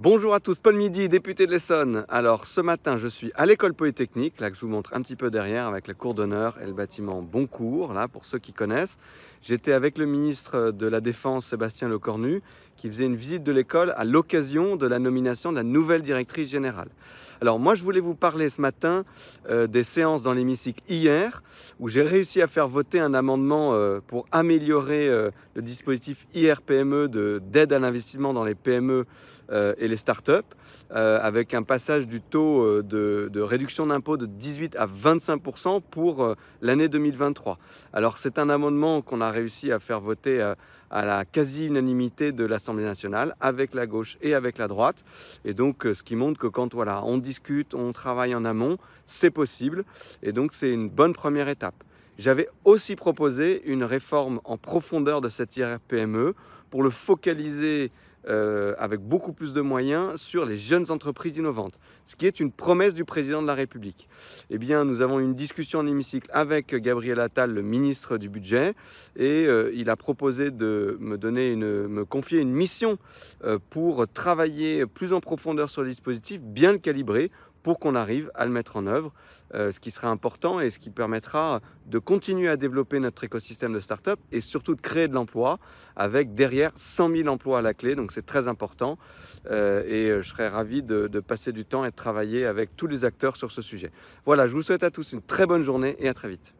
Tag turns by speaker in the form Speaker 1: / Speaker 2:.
Speaker 1: Bonjour à tous, Paul Midi, député de l'Essonne. Alors ce matin, je suis à l'école polytechnique, là que je vous montre un petit peu derrière avec la cour d'honneur et le bâtiment Boncourt, là pour ceux qui connaissent. J'étais avec le ministre de la Défense, Sébastien Lecornu, qui faisait une visite de l'école à l'occasion de la nomination de la nouvelle directrice générale. Alors moi, je voulais vous parler ce matin euh, des séances dans l'hémicycle hier, où j'ai réussi à faire voter un amendement euh, pour améliorer euh, le dispositif IRPME d'aide à l'investissement dans les PME et les startups, euh, avec un passage du taux euh, de, réduction d'impôt de 18 à 25 pour euh, l'année 2023. Alors c'est un amendement qu'on a réussi à faire voter à la quasi-unanimité de l'Assemblée nationale, avec la gauche et avec la droite. Et donc ce qui montre que quand voilà, on discute, on travaille en amont, c'est possible. Et donc c'est une bonne première étape. J'avais aussi proposé une réforme en profondeur de cette IRPME pour le focaliser euh, avec beaucoup plus de moyens sur les jeunes entreprises innovantes, ce qui est une promesse du président de la République. Eh bien, nous avons eu une discussion en hémicycle avec Gabriel Attal, le ministre du Budget, et euh, il a proposé de me donner une, me confier une mission euh, pour travailler plus en profondeur sur le dispositif, bien le calibrer pour qu'on arrive à le mettre en œuvre, euh, ce qui sera important et ce qui permettra de continuer à développer notre écosystème de start-up et surtout de créer de l'emploi avec derrière 100 000 emplois à la clé, donc c'est très important euh, et euh, je serais ravi de passer du temps et de travailler avec tous les acteurs sur ce sujet. Voilà, je vous souhaite à tous une très bonne journée et à très vite.